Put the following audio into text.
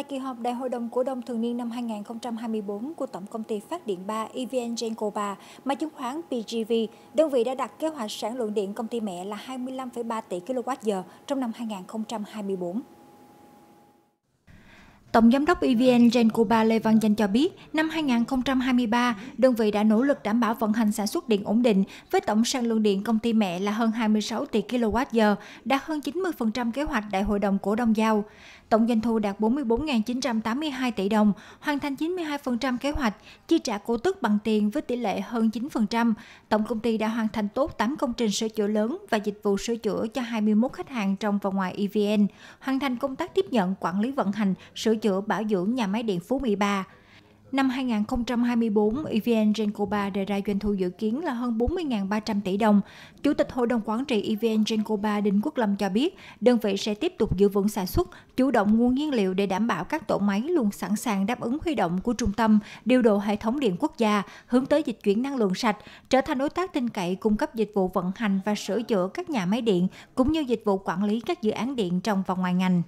Tại kỳ họp Đại hội đồng cổ đông thường niên năm 2024 của Tổng công ty Phát điện 3 EVN Genco 3, mã chứng khoán PGV, đơn vị đã đặt kế hoạch sản lượng điện công ty mẹ là 25,3 tỷ kWh trong năm 2024. Tổng giám đốc EVN Gen Cuba Lê Văn Danh cho biết, năm 2023, đơn vị đã nỗ lực đảm bảo vận hành sản xuất điện ổn định với tổng sản lượng điện công ty mẹ là hơn 26 tỷ kWh, đạt hơn 90% kế hoạch Đại hội đồng cổ đông giao. Tổng doanh thu đạt 44.982 tỷ đồng, hoàn thành 92% kế hoạch, chi trả cổ tức bằng tiền với tỷ lệ hơn 9%. Tổng công ty đã hoàn thành tốt 8 công trình sửa chữa lớn và dịch vụ sửa chữa cho 21 khách hàng trong và ngoài EVN, hoàn thành công tác tiếp nhận, quản lý vận hành, sửa chữa bảo dưỡng nhà máy điện Phú Mỹ 3. Năm 2024, EVN Gencoba đề ra doanh thu dự kiến là hơn 40.300 tỷ đồng. Chủ tịch Hội đồng Quản trị EVN Gencoba Đinh Quốc Lâm cho biết, đơn vị sẽ tiếp tục giữ vững sản xuất, chủ động nguồn nhiên liệu để đảm bảo các tổ máy luôn sẵn sàng đáp ứng huy động của trung tâm, điều độ hệ thống điện quốc gia, hướng tới dịch chuyển năng lượng sạch, trở thành đối tác tin cậy cung cấp dịch vụ vận hành và sửa chữa các nhà máy điện, cũng như dịch vụ quản lý các dự án điện trong và ngoài ngành.